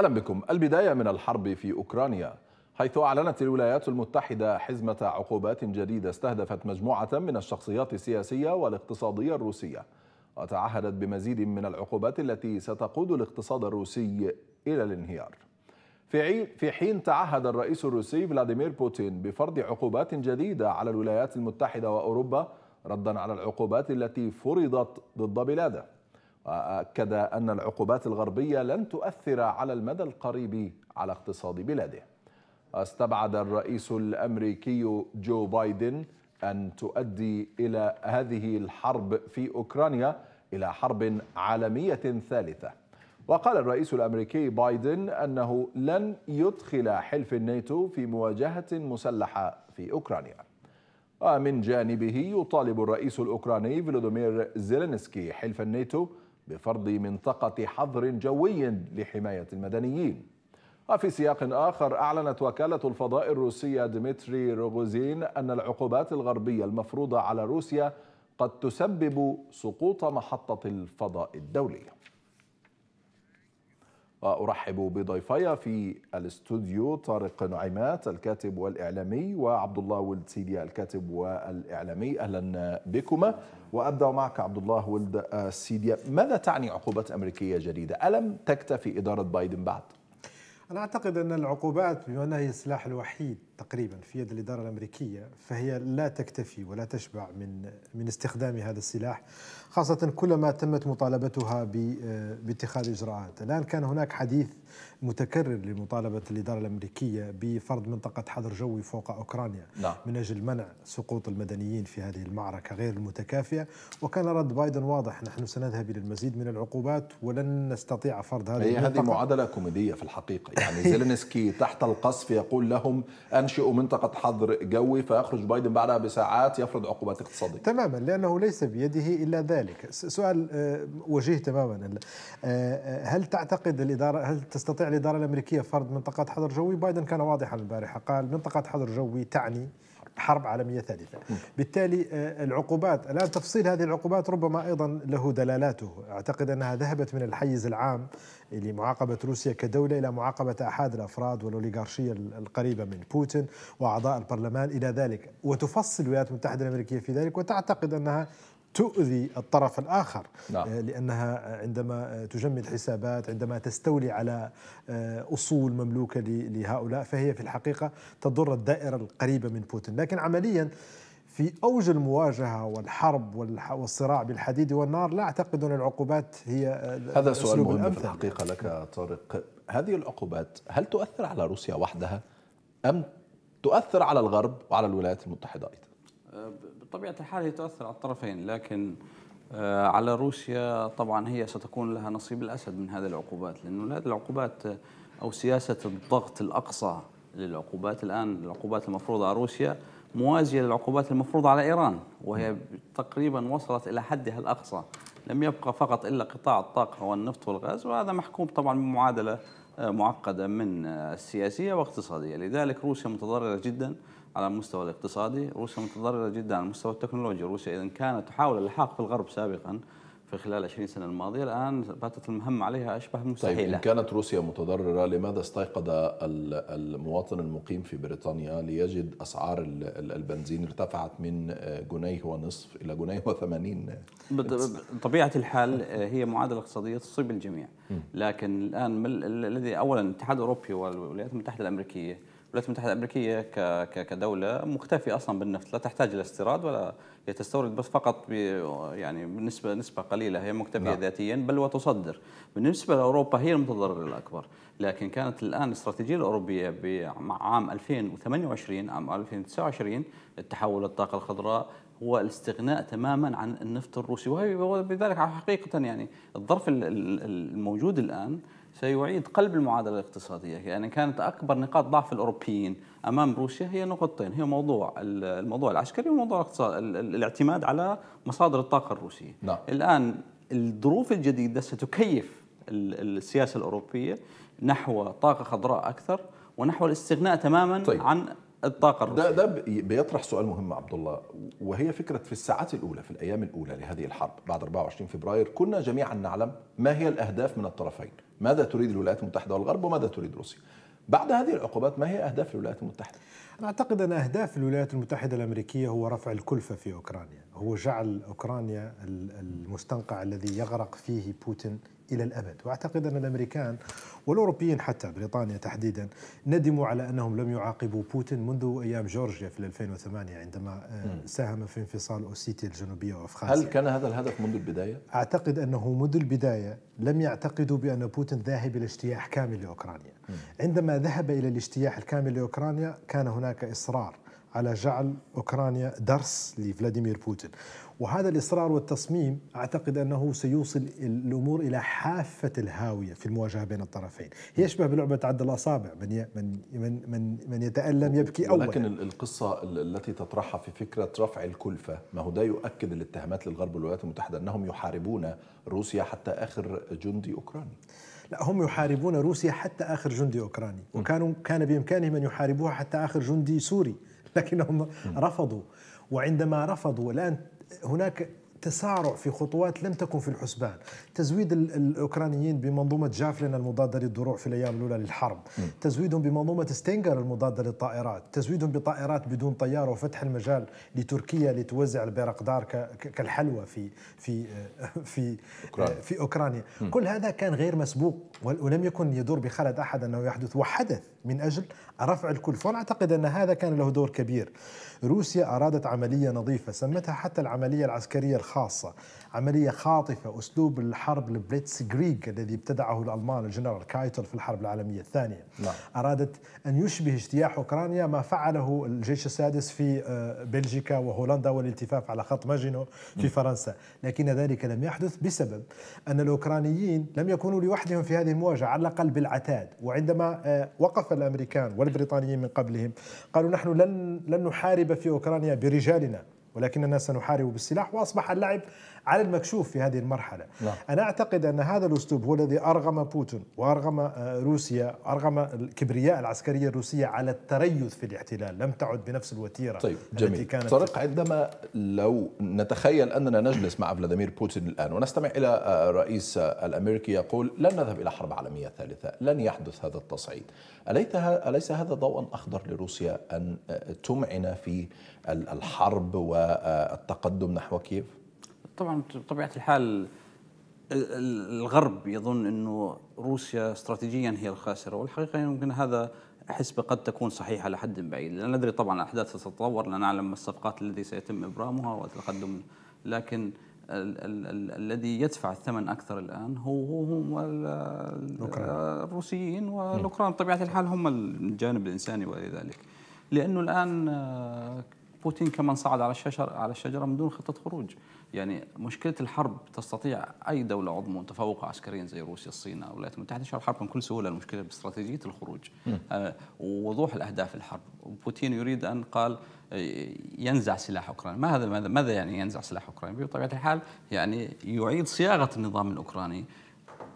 اهلا بكم البدايه من الحرب في اوكرانيا حيث اعلنت الولايات المتحده حزمه عقوبات جديده استهدفت مجموعه من الشخصيات السياسيه والاقتصاديه الروسيه وتعهدت بمزيد من العقوبات التي ستقود الاقتصاد الروسي الى الانهيار في حين تعهد الرئيس الروسي فلاديمير بوتين بفرض عقوبات جديده على الولايات المتحده واوروبا ردا على العقوبات التي فرضت ضد بلاده وأكد أن العقوبات الغربية لن تؤثر على المدى القريب على اقتصاد بلاده استبعد الرئيس الأمريكي جو بايدن أن تؤدي إلى هذه الحرب في أوكرانيا إلى حرب عالمية ثالثة وقال الرئيس الأمريكي بايدن أنه لن يدخل حلف الناتو في مواجهة مسلحة في أوكرانيا ومن جانبه يطالب الرئيس الأوكراني فلودومير زيلينسكي حلف الناتو بفرض منطقة حظر جوي لحماية المدنيين وفي سياق آخر أعلنت وكالة الفضاء الروسية ديمتري روغوزين أن العقوبات الغربية المفروضة على روسيا قد تسبب سقوط محطة الفضاء الدولية وارحب بضيفي في الاستوديو طارق نعيمات الكاتب والاعلامي وعبد الله ولد سيدي الكاتب والاعلامي اهلا بكما وابدا معك عبد الله ولد آه، سيدي ماذا تعني عقوبات امريكيه جديده؟ الم تكتفي اداره بايدن بعد؟ أنا أعتقد أن العقوبات بما أنها هي السلاح الوحيد تقريبا في يد الإدارة الأمريكية فهي لا تكتفي ولا تشبع من من استخدام هذا السلاح خاصة كلما تمت مطالبتها آه، باتخاذ إجراءات الآن كان هناك حديث متكرر لمطالبة الإدارة الأمريكية بفرض منطقة حظر جوي فوق أوكرانيا لا. نعم. من أجل منع سقوط المدنيين في هذه المعركة غير المتكافئة وكان رد بايدن واضح نحن سنذهب إلى المزيد من العقوبات ولن نستطيع فرض هذه هي المنطقة. هذه معادلة كوميدية في الحقيقة يعني زيلينسكي تحت القصف يقول لهم أنشئوا منطقة حظر جوي فيخرج بايدن بعدها بساعات يفرض عقوبات اقتصادية تماما لأنه ليس بيده إلا ذلك ذلك سؤال آه، وجيه تماما آه، آه، هل تعتقد الإدارة هل تستطيع الإدارة الأمريكية فرض منطقة حظر جوي بايدن كان واضحا البارحة قال منطقة حظر جوي تعني حرب عالمية ثالثة بالتالي العقوبات الآن تفصيل هذه العقوبات ربما أيضا له دلالاته أعتقد أنها ذهبت من الحيز العام لمعاقبة روسيا كدولة إلى معاقبة أحد الأفراد والأوليغارشية القريبة من بوتين وأعضاء البرلمان إلى ذلك وتفصل الولايات المتحدة الأمريكية في ذلك وتعتقد أنها تؤذي الطرف الآخر نعم. آه، لأنها آه، عندما آه، تجمد حسابات عندما تستولي على أصول مملوكة لهؤلاء فهي في الحقيقة تضر الدائرة القريبة من بوتين لكن عمليا في أوج المواجهة والحرب والصراع بالحديد والنار لا أعتقد أن العقوبات هي هذا سؤال مهم الأمثل. في الحقيقة لك طارق هذه العقوبات هل تؤثر على روسيا وحدها أم تؤثر على الغرب وعلى الولايات المتحدة أيضا بطبيعة الحال هي تؤثر على الطرفين لكن آه، على روسيا طبعا هي ستكون لها نصيب الأسد من هذه العقوبات لأنه هذه العقوبات آه، أو سياسة الضغط الأقصى للعقوبات الآن العقوبات المفروضة على روسيا موازية للعقوبات المفروضة على إيران وهي تقريبا وصلت إلى حدها الأقصى لم يبقى فقط إلا قطاع الطاقة والنفط والغاز وهذا محكوم طبعا بمعادلة آه، معقدة من السياسية واقتصادية لذلك روسيا متضررة جدا على المستوى الاقتصادي روسيا متضررة جدا على المستوى التكنولوجي روسيا إذا كانت تحاول اللحاق في الغرب سابقا في خلال 20 سنة الماضية الآن باتت المهمة عليها أشبه طيب، مستحيلة طيب إن كانت روسيا متضررة لماذا استيقظ المواطن المقيم في بريطانيا ليجد أسعار البنزين ارتفعت من جنيه ونصف إلى جنيه وثمانين بطبيعة الحال هي معادلة اقتصادية تصيب الجميع لكن الآن الذي أولا الاتحاد الأوروبي والولايات المتحدة الأمريكية الولايات المتحده الامريكيه كدوله مكتفيه اصلا بالنفط لا تحتاج الى استيراد ولا هي تستورد بس فقط يعني بالنسبه نسبه قليله هي مكتفيه نعم. ذاتيا بل وتصدر بالنسبه لاوروبا هي المتضرر الاكبر لكن كانت الان الاستراتيجيه الاوروبيه مع عام 2028 عام 2029 التحول للطاقه الخضراء هو الاستغناء تماما عن النفط الروسي وهي بذلك حقيقه يعني الظرف الموجود الان سيعيد قلب المعادلة الاقتصادية يعني كانت أكبر نقاط ضعف الأوروبيين أمام روسيا هي نقطتين هي موضوع الموضوع العسكري وموضوع الاقتصاد الاعتماد على مصادر الطاقة الروسية نعم. الآن الظروف الجديدة ستكيف السياسة الأوروبية نحو طاقة خضراء أكثر ونحو الاستغناء تماما طيب. عن الطاقة الروسية ده, ده بيطرح سؤال مهم عبد الله وهي فكرة في الساعات الأولى في الأيام الأولى لهذه الحرب بعد 24 فبراير كنا جميعا نعلم ما هي الأهداف من الطرفين ماذا تريد الولايات المتحدة والغرب وماذا تريد روسيا بعد هذه العقوبات ما هي أهداف الولايات المتحدة؟ أنا أعتقد أن أهداف الولايات المتحدة الأمريكية هو رفع الكلفة في أوكرانيا هو جعل أوكرانيا المستنقع الذي يغرق فيه بوتين الى الابد، واعتقد ان الامريكان والاوروبيين حتى بريطانيا تحديدا ندموا على انهم لم يعاقبوا بوتين منذ ايام جورجيا في 2008 عندما آه، ساهم في انفصال اوسيتيا الجنوبيه وافخاسيا. هل كان هذا الهدف منذ البدايه؟ اعتقد انه منذ البدايه لم يعتقدوا بان بوتين ذاهب الى اجتياح كامل لاوكرانيا. عندما ذهب الى الاجتياح الكامل لاوكرانيا كان هناك اصرار على جعل أوكرانيا درس لفلاديمير بوتين وهذا الإصرار والتصميم أعتقد أنه سيوصل الأمور إلى حافة الهاوية في المواجهة بين الطرفين هي يشبه بلعبة عد الأصابع من من من من, يتألم يبكي أولا ولكن القصة التي تطرحها في فكرة رفع الكلفة ما هو ده يؤكد الاتهامات للغرب والولايات المتحدة أنهم يحاربون روسيا حتى آخر جندي أوكراني لا هم يحاربون روسيا حتى اخر جندي اوكراني وكانوا كان بامكانهم ان يحاربوها حتى اخر جندي سوري لكنهم رفضوا وعندما رفضوا الآن هناك تسارع في خطوات لم تكن في الحسبان تزويد الأوكرانيين بمنظومة جافلين المضادة للدروع في الأيام الأولى للحرب تزويدهم بمنظومة ستينجر المضادة للطائرات تزويدهم بطائرات بدون طيار وفتح المجال لتركيا لتوزع البيرقدار كالحلوى في في في أوكرانيا. في أوكرانيا كل هذا كان غير مسبوق ولم يكن يدور بخلد أحد أنه يحدث وحدث من أجل رفع الكلفة وأنا أعتقد أن هذا كان له دور كبير روسيا أرادت عملية نظيفة سمتها حتى العملية العسكرية الخاصة عملية خاطفة أسلوب الحرب البليتس جريج الذي ابتدعه الألمان الجنرال كايتل في الحرب العالمية الثانية نعم. أرادت أن يشبه اجتياح أوكرانيا ما فعله الجيش السادس في آه، بلجيكا وهولندا والالتفاف على خط ماجينو في م. نعم. فرنسا لكن ذلك لم يحدث بسبب أن الأوكرانيين لم يكونوا لوحدهم في هذه المواجهة على الأقل بالعتاد وعندما آه، وقف الأمريكان والبريطانيين من قبلهم قالوا نحن لن لن نحارب في أوكرانيا برجالنا ولكننا سنحارب بالسلاح واصبح اللعب على المكشوف في هذه المرحلة لا. نعم. أنا أعتقد أن هذا الأسلوب هو الذي أرغم بوتين وأرغم آه، روسيا أرغم الكبرياء العسكرية الروسية على التريث في الاحتلال لم تعد بنفس الوتيرة طيب جميل. التي كانت طارق عندما لو نتخيل أننا نجلس مع فلاديمير بوتين الآن ونستمع إلى الرئيس آه، آه، الأمريكي يقول لن نذهب إلى حرب عالمية ثالثة لن يحدث هذا التصعيد أليس هذا ضوء أخضر لروسيا أن تمعن في الحرب والتقدم نحو كييف؟ طبعا بطبيعه الحال الغرب يظن انه روسيا استراتيجيا هي الخاسره والحقيقه يمكن هذا حسبة قد تكون صحيحة لحد بعيد لا ندري طبعا الأحداث ستتطور لا نعلم ما الصفقات التي سيتم إبرامها والتقدم لكن ال ال ال الذي يدفع الثمن أكثر الآن هو هم الروسيين والأوكران بطبيعة الحال هم الجانب الإنساني وغير ذلك لأنه الآن بوتين كمان صعد على الشجرة على الشجرة من دون خطة خروج يعني مشكلة الحرب تستطيع أي دولة عظمى تفوق عسكريا زي روسيا الصين أو الولايات المتحدة تشعر الحرب بكل سهولة المشكلة باستراتيجية الخروج آه ووضوح الأهداف الحرب بوتين يريد أن قال آه، ينزع سلاح اوكرانيا، ما هذا ماذا ماذا يعني ينزع سلاح اوكرانيا؟ بطبيعه الحال يعني يعيد صياغه النظام الاوكراني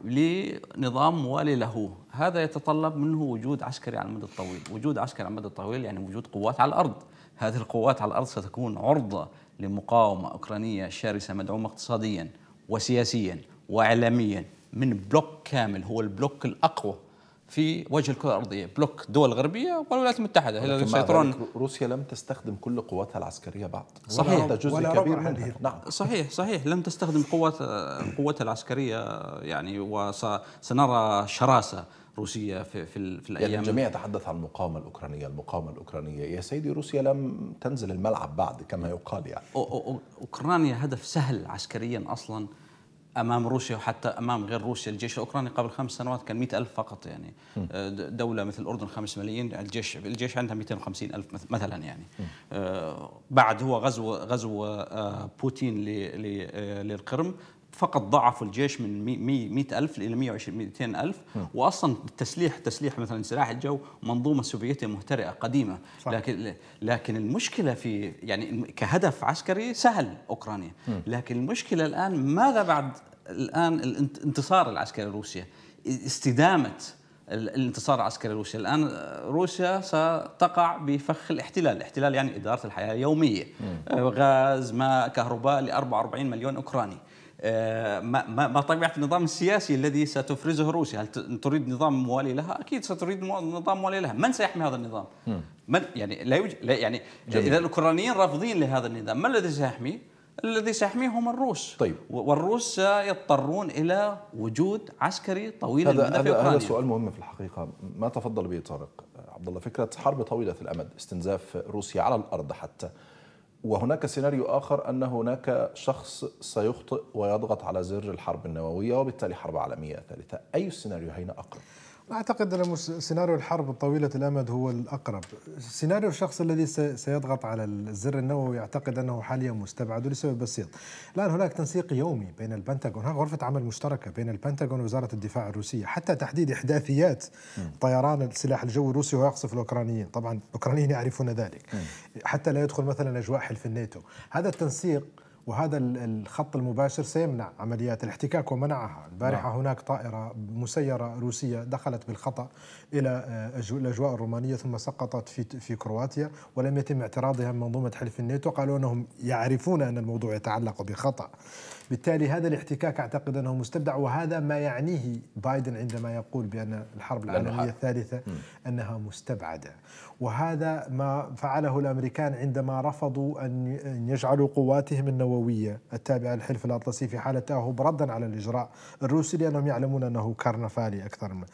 لنظام موالي له هذا يتطلب منه وجود عسكري على المدى الطويل وجود عسكري على المدى الطويل يعني وجود قوات على الأرض هذه القوات على الأرض ستكون عرضة لمقاومة أوكرانية شرسة مدعومة اقتصاديا وسياسيا وإعلاميا من بلوك كامل هو البلوك الأقوى في وجه الكره الارضيه بلوك دول غربيه والولايات المتحده هي اللي سيطرون روسيا لم تستخدم كل قواتها العسكريه بعد صحيح ولا جزء ولا كبير نعم صحيح صحيح لم تستخدم قوات قوتها العسكريه يعني وسنرى شراسه روسيا في في, في الايام يعني الجميع يتحدث عن المقاومه الاوكرانيه، المقاومه الاوكرانيه، يا سيدي روسيا لم تنزل الملعب بعد كما يقال يعني اوكرانيا هدف سهل عسكريا اصلا امام روسيا وحتى امام غير روسيا الجيش الاوكراني قبل خمس سنوات كان 100 الف فقط يعني آه، دوله مثل الاردن 5 ملايين الجيش الجيش عندها 250 الف مثلا يعني آه، بعد هو غزو غزو آه، بوتين للقرم فقط ضعفوا الجيش من 100 ألف إلى 120 200 ألف وأصلا التسليح تسليح مثلا سلاح الجو منظومة سوفيتية مهترئة قديمة صح. لكن لكن المشكلة في يعني كهدف عسكري سهل أوكرانيا م. لكن المشكلة الآن ماذا بعد الآن الانتصار العسكري لروسيا استدامة الانتصار العسكري الروسي الان روسيا ستقع بفخ الاحتلال الاحتلال يعني اداره الحياه اليوميه آه، غاز ماء كهرباء ل 44 مليون اوكراني آه، ما, ما طبيعه النظام السياسي الذي ستفرزه روسيا هل تريد نظام موالي لها اكيد ستريد نظام موالي لها من سيحمي هذا النظام من يعني لا يوجد لا يعني جميل. اذا الاوكرانيين رافضين لهذا النظام من الذي سيحميه الذي سيحميه هم الروس طيب والروس سيضطرون الى وجود عسكري طويل هذا المدى في هذا سؤال مهم في الحقيقه ما تفضل به طارق عبد الله فكره حرب طويله الامد، استنزاف روسيا على الارض حتى وهناك سيناريو آخر أن هناك شخص سيخطئ ويضغط على زر الحرب النووية وبالتالي حرب عالمية ثالثة أي السيناريوهين أقرب؟ أعتقد أن سيناريو الحرب طويلة الأمد هو الأقرب سيناريو الشخص الذي سيضغط على الزر النووي يعتقد أنه حاليا مستبعد لسبب بسيط الآن هناك تنسيق يومي بين البنتاغون غرفة عمل مشتركة بين البنتاغون ووزارة الدفاع الروسية حتى تحديد إحداثيات طيران السلاح الجوي الروسي ويقصف الأوكرانيين طبعا الأوكرانيين يعرفون ذلك حتى لا يدخل مثلا أجواء حلف الناتو هذا التنسيق وهذا الخط المباشر سيمنع عمليات الاحتكاك ومنعها البارحة نعم. هناك طائرة مسيرة روسية دخلت بالخطأ إلى آه، الأجواء الرومانية ثم سقطت في, في كرواتيا ولم يتم اعتراضها من منظومة حلف الناتو قالوا أنهم يعرفون أن الموضوع يتعلق بخطأ بالتالي هذا الاحتكاك اعتقد انه مستبدع وهذا ما يعنيه بايدن عندما يقول بان الحرب العالميه الثالثه انها مستبعده وهذا ما فعله الامريكان عندما رفضوا ان يجعلوا قواتهم النوويه التابعه للحلف الاطلسي في حاله تاهب ردا على الاجراء الروسي لانهم يعلمون انه كرنفالي اكثر من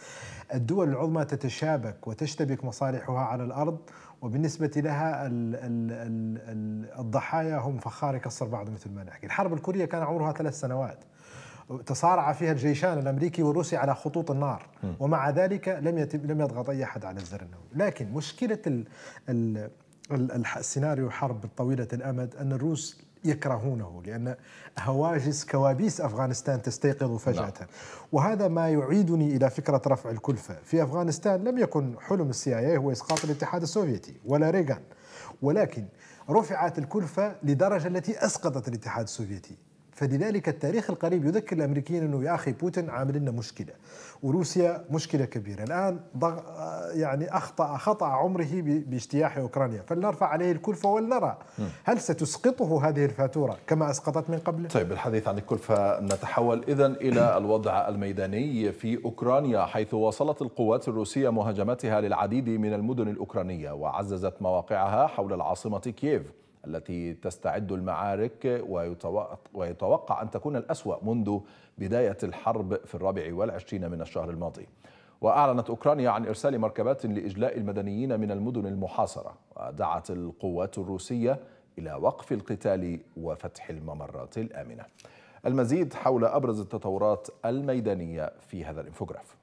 الدول العظمى تتشابك وتشتبك مصالحها على الارض وبالنسبة لها الـ الـ الـ الضحايا هم فخار يكسر بعض مثل ما نحكي الحرب الكورية كان عمرها عمرها ثلاث سنوات تصارع فيها الجيشان الامريكي والروسي على خطوط النار ومع ذلك لم يتم لم يضغط اي احد على الزر النووي لكن مشكله الـ الـ السيناريو حرب طويله الامد ان الروس يكرهونه لان هواجس كوابيس افغانستان تستيقظ نعم. فجاه لا. وهذا ما يعيدني الى فكره رفع الكلفه في افغانستان لم يكن حلم السي اي هو اسقاط الاتحاد السوفيتي ولا ريغان ولكن رفعت الكلفه لدرجه التي اسقطت الاتحاد السوفيتي فلذلك التاريخ القريب يذكر الامريكيين انه يا اخي بوتين عامل لنا مشكله وروسيا مشكله كبيره الان ضغ يعني اخطا خطا عمره باجتياح اوكرانيا فلنرفع عليه الكلفه ولنرى هل ستسقطه هذه الفاتوره كما اسقطت من قبل؟ طيب الحديث عن الكلفه نتحول اذا الى الوضع الميداني في اوكرانيا حيث واصلت القوات الروسيه مهاجماتها للعديد من المدن الاوكرانيه وعززت مواقعها حول العاصمه كييف التي تستعد المعارك ويتوقع أن تكون الأسوأ منذ بداية الحرب في الرابع والعشرين من الشهر الماضي وأعلنت أوكرانيا عن إرسال مركبات لإجلاء المدنيين من المدن المحاصرة ودعت القوات الروسية إلى وقف القتال وفتح الممرات الآمنة المزيد حول أبرز التطورات الميدانية في هذا الانفوجراف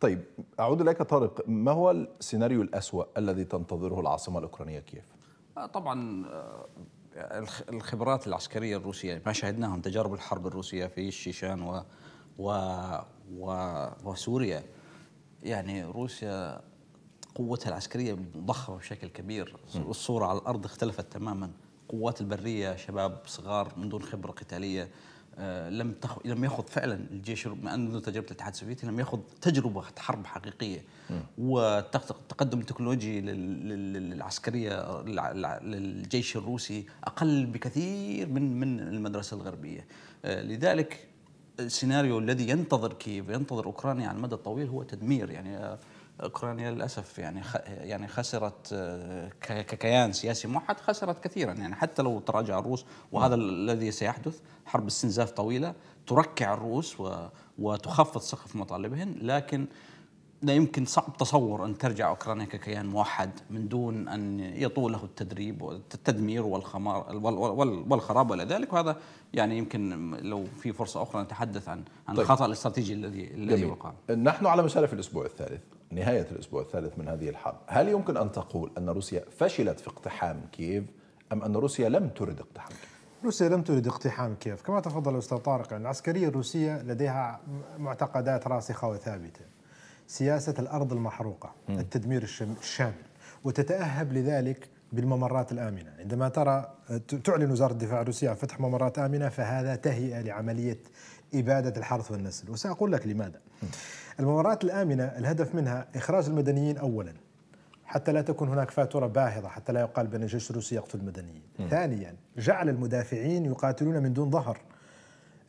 طيب أعود إليك طارق ما هو السيناريو الأسوأ الذي تنتظره العاصمة الأوكرانية كييف؟ آه، طبعا آه، الخبرات العسكرية الروسية ما من تجارب الحرب الروسية في الشيشان و و و وسوريا يعني روسيا قوتها العسكرية ضخمة بشكل كبير الصورة على الأرض اختلفت تماما قوات البرية شباب صغار من دون خبرة قتالية آه، لم تخ... لم ياخذ فعلا الجيش منذ تجربه الاتحاد السوفيتي لم ياخذ تجربه حرب حقيقيه والتقدم التكنولوجي للعسكريه للجيش الروسي اقل بكثير من من المدرسه الغربيه آه، لذلك السيناريو الذي ينتظر كييف ينتظر اوكرانيا على المدى الطويل هو تدمير يعني آه، اوكرانيا للاسف يعني يعني خسرت آه، ككيان سياسي موحد خسرت كثيرا يعني حتى لو تراجع الروس وهذا نعم. الذي سيحدث حرب استنزاف طويله تركع الروس وتخفض سقف مطالبهن لكن لا يمكن صعب تصور ان ترجع اوكرانيا ككيان موحد من دون ان يطول له التدريب والتدمير والخمار والخراب والى ذلك وهذا يعني يمكن لو في فرصه اخرى نتحدث عن عن طيب. الخطا الاستراتيجي الذي الذي وقع. نحن على مسارف الاسبوع الثالث. نهاية الأسبوع الثالث من هذه الحرب هل يمكن أن تقول أن روسيا فشلت في اقتحام كييف أم أن روسيا لم ترد اقتحام كييف؟ روسيا لم ترد اقتحام كييف كما تفضل الأستاذ طارق يعني العسكرية الروسية لديها معتقدات راسخة وثابتة سياسة الأرض المحروقة م. التدمير الشامل وتتأهب لذلك بالممرات الآمنة عندما ترى تعلن وزارة الدفاع الروسية عن فتح ممرات آمنة فهذا تهيئة لعملية إبادة الحرث والنسل وسأقول لك لماذا الممرات الآمنة الهدف منها إخراج المدنيين أولا حتى لا تكون هناك فاتورة باهظة حتى لا يقال بأن الجيش الروسي يقتل المدنيين م. ثانيا جعل المدافعين يقاتلون من دون ظهر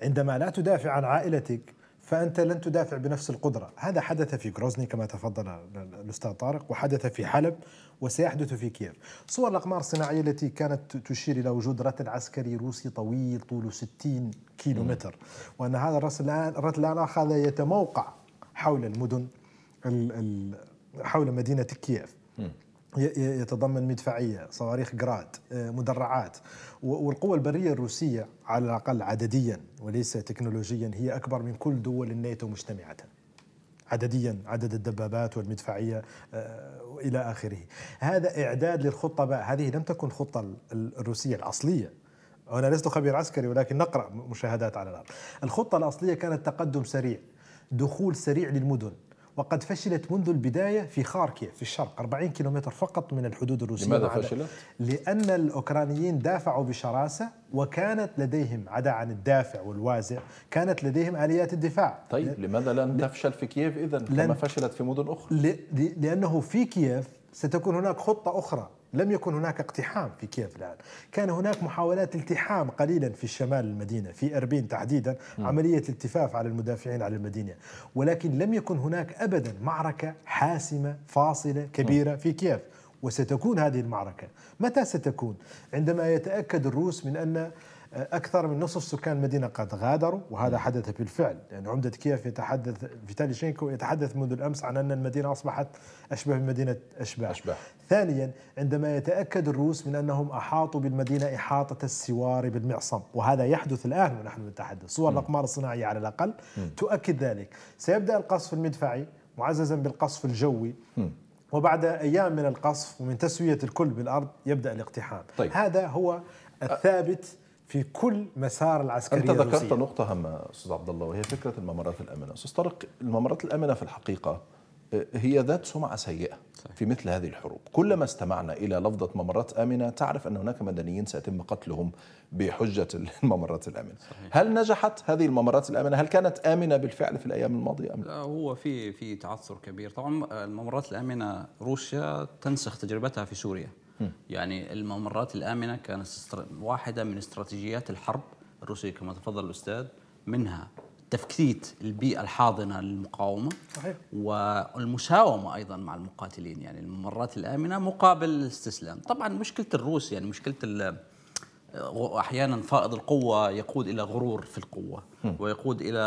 عندما لا تدافع عن عائلتك فأنت لن تدافع بنفس القدرة هذا حدث في غروزني كما تفضل الأستاذ طارق وحدث في حلب وسيحدث في كييف صور الأقمار الصناعية التي كانت تشير إلى وجود رتل عسكري روسي طويل طوله 60 كيلو متر وأن هذا الرتل الآن أخذ يتموقع حول المدن حول مدينة كييف يتضمن مدفعيه، صواريخ جراد، آه، مدرعات والقوى البريه الروسيه على الاقل عدديا وليس تكنولوجيا هي اكبر من كل دول الناتو مجتمعه. عدديا عدد الدبابات والمدفعيه آه، والى اخره. هذا اعداد للخطه بقى. هذه لم تكن خطه الروسيه الاصليه أنا لست خبير عسكري ولكن نقرأ مشاهدات على الأرض الخطة الأصلية كانت تقدم سريع دخول سريع للمدن وقد فشلت منذ البداية في خاركيا في الشرق 40 كيلومتر فقط من الحدود الروسية لماذا فشلت؟ لأن الأوكرانيين دافعوا بشراسة وكانت لديهم عدا عن الدافع والوازع كانت لديهم آليات الدفاع طيب ل... لماذا لن تفشل في كييف إذا لن... كما فشلت في مدن أخرى؟ ل... لأنه في كييف ستكون هناك خطة أخرى لم يكن هناك اقتحام في كييف الآن كان هناك محاولات التحام قليلا في شمال المدينة في أربين تحديدا عملية التفاف على المدافعين على المدينة ولكن لم يكن هناك أبدا معركة حاسمة فاصلة كبيرة في كييف وستكون هذه المعركة متى ستكون؟ عندما يتأكد الروس من أن أكثر من نصف سكان المدينة قد غادروا وهذا حدث بالفعل يعني عمدة كييف يتحدث فيتاليشينكو يتحدث منذ الأمس عن أن المدينة أصبحت أشبه بمدينة أشباح, أشباح. ثانيا عندما يتأكد الروس من أنهم أحاطوا بالمدينة إحاطة السوار بالمعصم وهذا يحدث الآن ونحن نتحدث صور الأقمار الصناعية على الأقل م. تؤكد ذلك سيبدأ القصف المدفعي معززا بالقصف الجوي م. وبعد أيام من القصف ومن تسوية الكل بالأرض يبدأ الاقتحام طيب. هذا هو الثابت أ... في كل مسار العسكري أنت ذكرت الروسية. نقطة هامة أستاذ عبد الله وهي فكرة الممرات الآمنة أستاذ طارق الممرات الآمنة في الحقيقة آه، هي ذات سمعة سيئة في مثل هذه الحروب كلما استمعنا إلى لفظة ممرات آمنة تعرف أن هناك مدنيين سيتم قتلهم بحجة الممرات الآمنة صحيح. هل نجحت هذه الممرات الآمنة هل كانت آمنة بالفعل في الأيام الماضية أم لا هو في في تعثر كبير طبعا الممرات الآمنة روسيا تنسخ تجربتها في سوريا يعني الممرات الآمنة كانت واحدة من استراتيجيات الحرب الروسية كما تفضل الأستاذ منها تفكيت البيئة الحاضنة للمقاومة صحيح. والمساومة أيضا مع المقاتلين يعني الممرات الآمنة مقابل الاستسلام طبعا مشكلة الروس يعني مشكلة أحيانا فائض القوة يقود إلى غرور في القوة ويقود إلى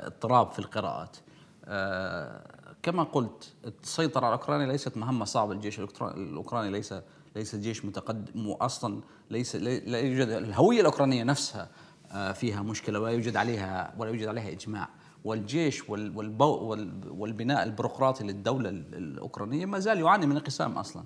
اضطراب في القراءات آه، كما قلت السيطرة على أوكرانيا ليست مهمة صعبة الجيش الأوكراني ليس ليس جيش متقدم واصلا ليس لا يوجد الهويه الاوكرانيه نفسها آه، فيها مشكله ولا يوجد عليها ولا يوجد عليها اجماع والجيش والبناء البيروقراطي للدوله الاوكرانيه ما زال يعاني من انقسام اصلا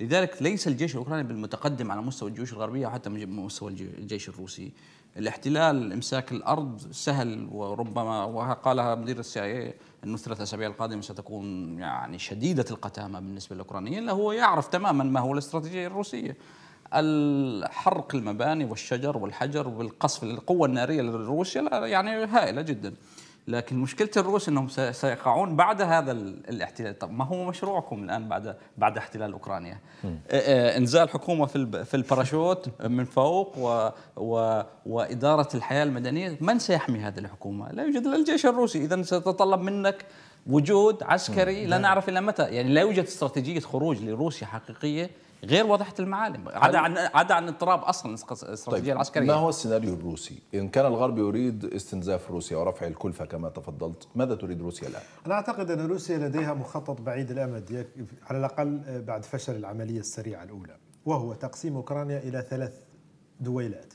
لذلك ليس الجيش الاوكراني بالمتقدم على مستوى الجيوش الغربيه وحتى مستوى الجيش الروسي الاحتلال امساك الارض سهل وربما وقالها مدير السي اي إيه انه الثلاث اسابيع القادمه ستكون يعني شديده القتامه بالنسبه للاوكرانيين لا هو يعرف تماما ما هو الاستراتيجيه الروسيه الحرق المباني والشجر والحجر والقصف القوه الناريه لروسيا يعني هائله جدا لكن مشكله الروس انهم سيقعون بعد هذا الاحتلال طب ما هو مشروعكم الان بعد بعد احتلال اوكرانيا انزال حكومه في في الباراشوت من فوق و و واداره الحياه المدنيه من سيحمي هذه الحكومه لا يوجد الا الجيش الروسي اذا ستتطلب منك وجود عسكري لا نعم. نعرف الى متى يعني لا يوجد استراتيجيه خروج لروسيا حقيقيه غير واضحه المعالم عدا عن عدا عن اضطراب اصلا الاستراتيجيه طيب العسكريه ما هو السيناريو الروسي ان كان الغرب يريد استنزاف روسيا ورفع الكلفه كما تفضلت ماذا تريد روسيا الان انا اعتقد ان روسيا لديها مخطط بعيد الامد على الاقل آه، بعد فشل العمليه السريعه الاولى وهو تقسيم اوكرانيا الى ثلاث دويلات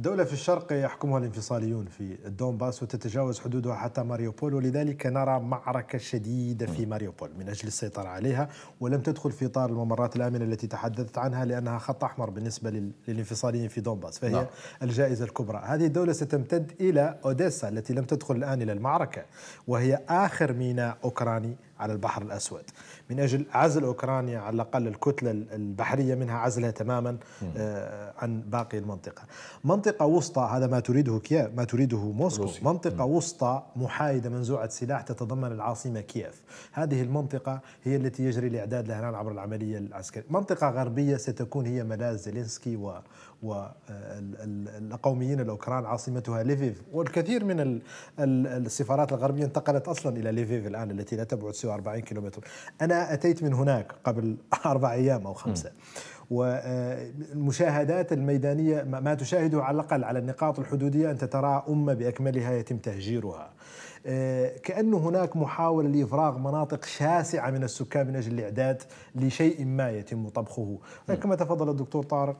دولة في الشرق يحكمها الانفصاليون في الدونباس وتتجاوز حدودها حتى ماريوبول ولذلك نرى معركة شديدة في ماريوبول من أجل السيطرة عليها ولم تدخل في إطار الممرات الآمنة التي تحدثت عنها لأنها خط أحمر بالنسبة للانفصاليين في دونباس فهي نعم. الجائزة الكبرى هذه الدولة ستمتد إلى أوديسا التي لم تدخل الآن إلى المعركة وهي آخر ميناء أوكراني على البحر الأسود من أجل عزل أوكرانيا على الأقل الكتلة البحرية منها عزلها تماما آه، عن باقي المنطقة منطقة وسطى هذا ما تريده كييف ما تريده موسكو روسي. منطقة وسطى محايدة منزوعة سلاح تتضمن العاصمة كييف هذه المنطقة هي التي يجري الإعداد لها الآن عبر العملية العسكرية منطقة غربية ستكون هي ملاذ زيلينسكي و والقوميين الأوكران عاصمتها ليفيف والكثير من السفارات الغربية انتقلت أصلا إلى ليفيف الآن التي لا تبعد سوى 40 كيلومتر أنا أتيت من هناك قبل أربع أيام أو خمسة والمشاهدات الميدانية ما تشاهده على الأقل على النقاط الحدودية أنت ترى أمة بأكملها يتم تهجيرها آه، كأنه هناك محاولة لإفراغ مناطق شاسعة من السكان من أجل الإعداد لشيء ما يتم طبخه كما تفضل الدكتور طارق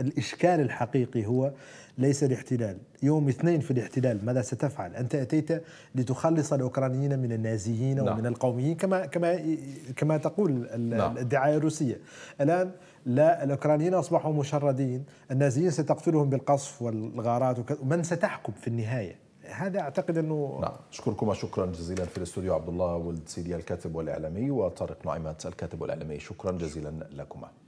الإشكال الحقيقي هو ليس الاحتلال يوم اثنين في الاحتلال ماذا ستفعل أنت أتيت لتخلص الأوكرانيين من النازيين نعم. ومن القوميين كما, كما, كما تقول نعم. الدعاية الروسية الآن لا الأوكرانيين أصبحوا مشردين النازيين ستقتلهم بالقصف والغارات وكذا من ستحكم في النهاية هذا اعتقد انه نعم اشكركما شكرا جزيلا في الاستوديو عبد الله ولد سيدي الكاتب والاعلامي وطارق نعيمات الكاتب والاعلامي شكرا جزيلا لكما